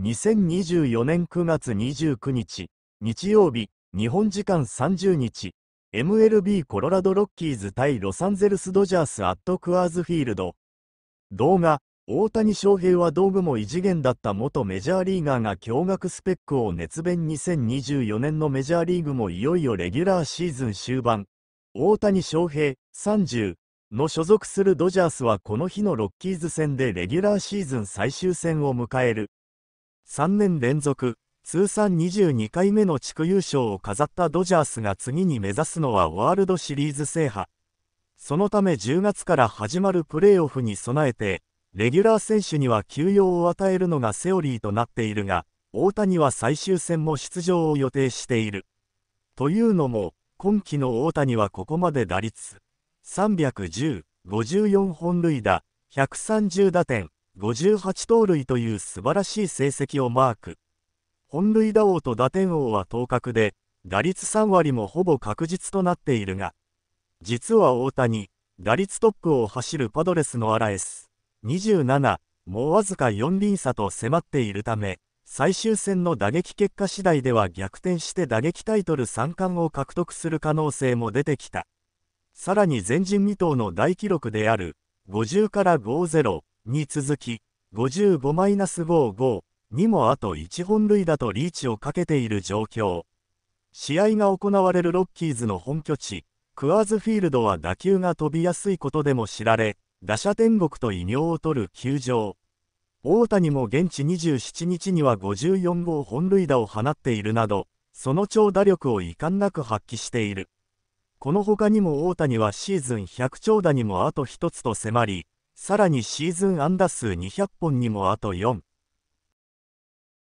2024年9月29日、日曜日、日本時間30日、MLB コロラドロッキーズ対ロサンゼルスドジャースアットクアーズフィールド。動画、大谷翔平は道具も異次元だった元メジャーリーガーが驚愕スペックを熱弁2024年のメジャーリーグもいよいよレギュラーシーズン終盤。大谷翔平、30、の所属するドジャースはこの日のロッキーズ戦でレギュラーシーズン最終戦を迎える。3年連続、通算22回目の地区優勝を飾ったドジャースが次に目指すのはワールドシリーズ制覇。そのため10月から始まるプレーオフに備えて、レギュラー選手には休養を与えるのがセオリーとなっているが、大谷は最終戦も出場を予定している。というのも、今季の大谷はここまで打率310、54本塁打、130打点、58盗塁という素晴らしい成績をマーク。本塁打王と打点王は当確で、打率3割もほぼ確実となっているが、実は大谷、打率トップを走るパドレスのアラエス、27、もうわずか4厘差と迫っているため、最終戦の打撃結果次第では逆転して打撃タイトル3冠を獲得する可能性も出てきた。さらに前人未到の大記録である50から50、に続き、55-55にもあと1本塁打とリーチをかけている状況。試合が行われるロッキーズの本拠地、クアーズフィールドは打球が飛びやすいことでも知られ、打者天国と異名を取る球場。大谷も現地27日には54号本塁打を放っているなど、その長打力を遺憾なく発揮している。この他にも大谷はシーズン100長打にもあと1つと迫り、さらにシーズン安打数200本にもあと4。